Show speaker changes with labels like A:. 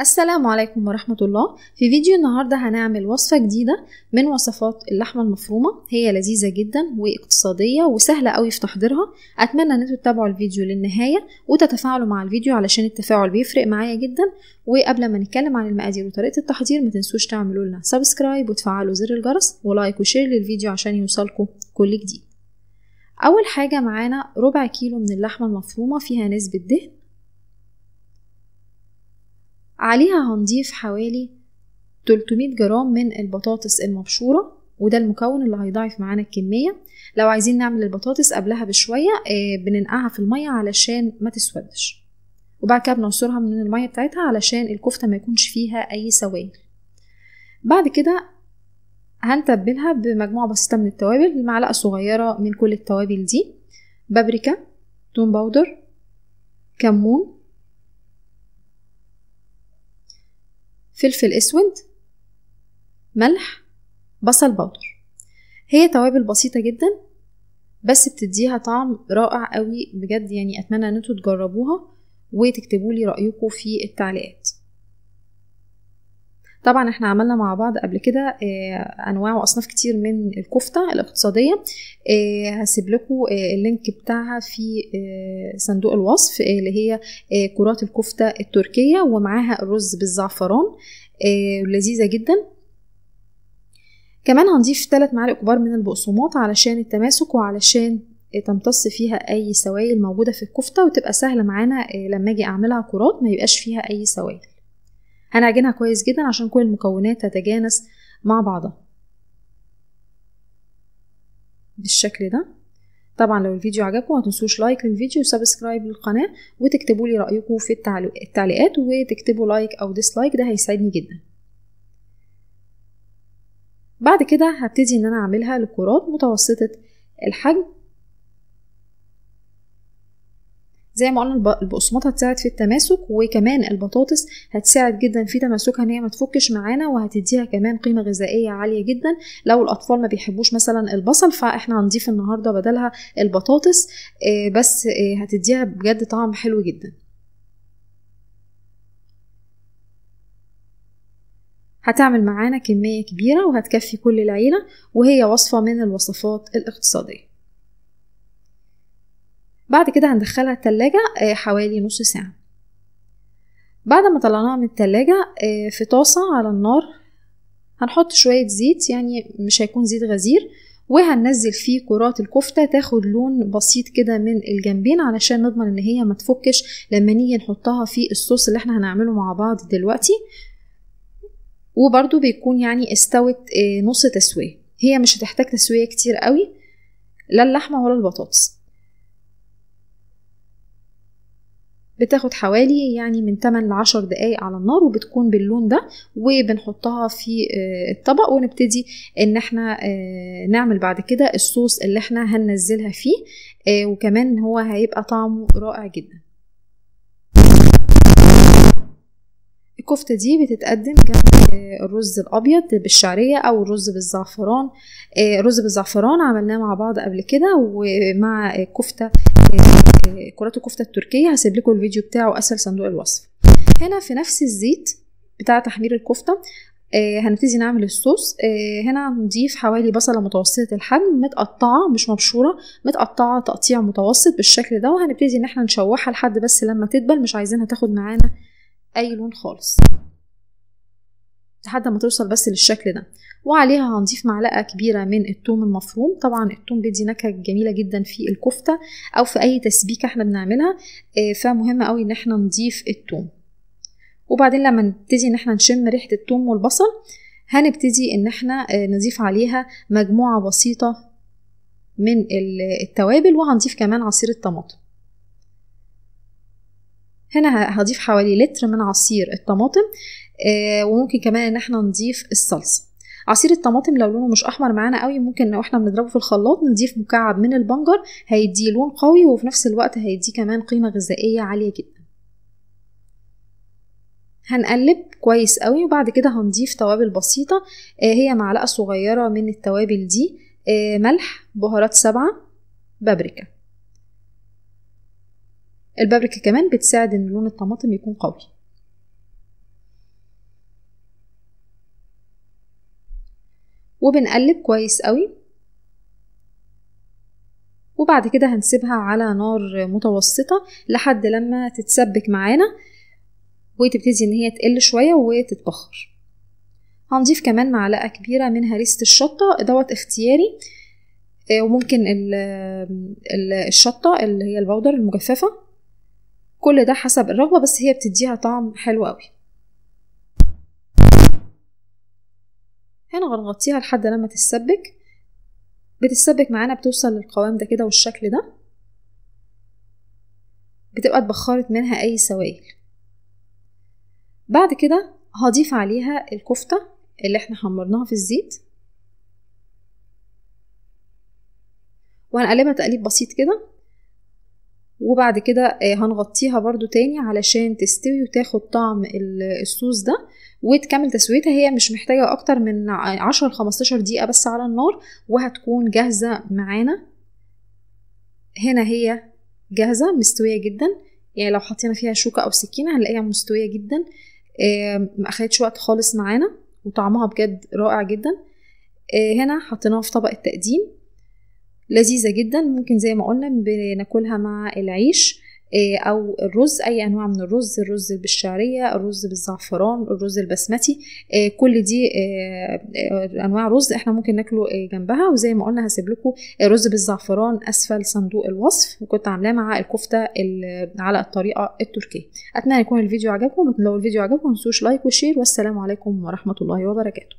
A: السلام عليكم ورحمة الله في فيديو النهاردة هنعمل وصفة جديدة من وصفات اللحمة المفرومة هي لذيذة جدا واقتصادية وسهلة قوي في تحضيرها أتمنى أن انتوا تتابعوا الفيديو للنهاية وتتفاعلوا مع الفيديو علشان التفاعل بيفرق معايا جدا وقبل ما نتكلم عن المقادير وطريقة التحضير ما تنسوش تعملوا لنا سبسكرايب وتفعلوا زر الجرس ولايك وشير للفيديو عشان يوصلكم كل جديد أول حاجة معانا ربع كيلو من اللحمة المفرومة فيها نسبة دهن عليها هنضيف حوالي 300 جرام من البطاطس المبشورة وده المكون اللي هيضاعف معانا الكمية لو عايزين نعمل البطاطس قبلها بشوية آه، بننقعها في المية علشان ما تسودش وبعد كده بنعصرها من المية بتاعتها علشان الكفتة ما يكونش فيها أي سوائل بعد كده هنتبلها بمجموعة بسيطة من التوابل معلقة صغيرة من كل التوابل دي بابريكا توم باودر كمون فلفل اسود ملح بصل بودر هي توابل بسيطة جدا بس بتديها طعم رائع قوي بجد يعني اتمنى ان انتوا تجربوها وتكتبولي رأيكم في التعليقات طبعا احنا عملنا مع بعض قبل كده آه، انواع واصناف كتير من الكفته الاقتصاديه آه، هسيب لكم آه، اللينك بتاعها في صندوق الوصف اللي هي كرات الكفته التركيه ومعاها الرز بالزعفران لذيذه جدا كمان هنضيف ثلاث معالق كبار من البقسماط علشان التماسك وعلشان تمتص فيها اي سوائل موجوده في الكفته وتبقى سهله معانا لما اجي اعملها كرات ما يبقاش فيها اي سوائل هنعجنها كويس جدا عشان كل المكونات تتجانس مع بعضها بالشكل ده طبعا لو الفيديو عجبكم متنسوش لايك للفيديو وسبسكرايب للقناة وتكتبوا لي رأيكم في التعليقات وتكتبوا لايك أو ديسلايك ده هيساعدني جدا بعد كده هبتدي ان انا اعملها لكرات متوسطة الحجم زي ما قلنا البقسماط هتساعد في التماسك وكمان البطاطس هتساعد جدا في تماسكها ان هي ما تفكش معانا وهتديها كمان قيمه غذائيه عاليه جدا لو الاطفال ما بيحبوش مثلا البصل فاحنا هنضيف النهارده بدلها البطاطس آه، بس آه، هتديها بجد طعم حلو جدا هتعمل معانا كمية كبيرة وهتكفي كل العيلة وهي وصفة من الوصفات الاقتصادية بعد كده هندخلها التلاجة آه، حوالي نص ساعة بعد ما طلعناها من التلاجة آه، في طاسة على النار هنحط شوية زيت يعني مش هيكون زيت غزير وهننزل فيه كرات الكفتة تاخد لون بسيط كده من الجنبين علشان نضمن ان هي ما تفكش لما نيجي نحطها في الصوص اللي احنا هنعمله مع بعض دلوقتي وبرده بيكون يعني استوت آه، نص تسوية هي مش هتحتاج تسوية كتير قوي لا اللحمة ولا البطاطس بتاخد حوالي يعني من 8 ل 10 دقايق على النار وبتكون باللون ده وبنحطها في آه، الطبق ونبتدي ان احنا آه، نعمل بعد كده الصوص اللي احنا هننزلها فيه آه، وكمان هو هيبقى طعمه رائع جدا الكفتة دي بتتقدم جنب آه، الرز الأبيض بالشعرية أو الرز بالزعفران آه، الرز بالزعفران عملناه مع بعض قبل كده ومع آه، كفتة كرات الكفتة التركية هسيب لكم الفيديو بتاعه أسفل صندوق الوصف هنا في نفس الزيت بتاع تحمير الكفتة هنبتدي نعمل الصوص هنا هنضيف حوالي بصلة متوسطة الحجم متقطعة مش مبشورة متقطعة تقطيع متوسط بالشكل ده وهنبتدي ان احنا نشوحها لحد بس لما تدبل مش عايزينها تاخد معانا اي لون خالص لحد ما توصل بس للشكل ده وعليها هنضيف معلقه كبيره من الثوم المفروم طبعا الثوم بيدي نكهه جميله جدا في الكفته او في اي تسبيكه احنا بنعملها آه، فمهم قوي ان احنا نضيف الثوم وبعدين لما نبتدي ان احنا نشم ريحه الثوم والبصل هنبتدي ان احنا آه، نضيف عليها مجموعه بسيطه من التوابل وهنضيف كمان عصير الطماطم هنا هضيف حوالي لتر من عصير الطماطم آه، وممكن كمان ان احنا نضيف الصلصه عصير الطماطم لو لونه مش احمر معانا قوي ممكن لو احنا بنضربه في الخلاط نضيف مكعب من البنجر هيديه لون قوي وفي نفس الوقت هيديه كمان قيمه غذائيه عاليه جدا هنقلب كويس قوي وبعد كده هنضيف توابل بسيطة آه، هي معلقة صغيرة من التوابل دي آه، ملح بهارات سبعة بابريكا البابريكا كمان بتساعد ان لون الطماطم يكون قوي وبنقلب كويس قوي وبعد كده هنسيبها على نار متوسطة لحد لما تتسبك معانا وتبتدي ان هي تقل شوية وتتبخر هنضيف كمان معلقة كبيرة من هريسة الشطة دوت اختياري آه، وممكن الشطة اللي هي البودر المجففة كل ده حسب الرغبة بس هي بتديها طعم حلو قوي هنا هنغطيها لحد لما تتسبك بتتسبك معانا بتوصل للقوام ده كده والشكل ده بتبقى اتبخرت منها اي سوائل بعد كده هضيف عليها الكفتة اللي احنا حمرناها في الزيت وهنقلبها تقليب بسيط كده وبعد كده آه، هنغطيها برضو تاني علشان تستوي وتاخد طعم الصوص ده وتكمل تسويتها هي مش محتاجة اكتر من عشر خمستاشر دقيقة بس على النار وهتكون جاهزة معانا هنا هي جاهزة مستوية جدا يعني لو حطينا فيها شوكة او سكينة هنلاقيها مستوية جدا ما اخدتش وقت خالص معانا وطعمها بجد رائع جدا آه، هنا حطيناها في طبق التقديم لذيذه جدا ممكن زي ما قلنا بناكلها مع العيش آه، او الرز اي انواع من الرز الرز بالشعريه الرز بالزعفران الرز البسمتي آه، كل دي آه، انواع رز احنا ممكن ناكله جنبها وزي ما قلنا هسيب لكم الرز بالزعفران اسفل صندوق الوصف وكنت عاملاه مع الكفته على الطريقه التركيه اتمنى يكون الفيديو عجبكم لو الفيديو عجبكم ما تنسوش لايك وشير والسلام عليكم ورحمه الله وبركاته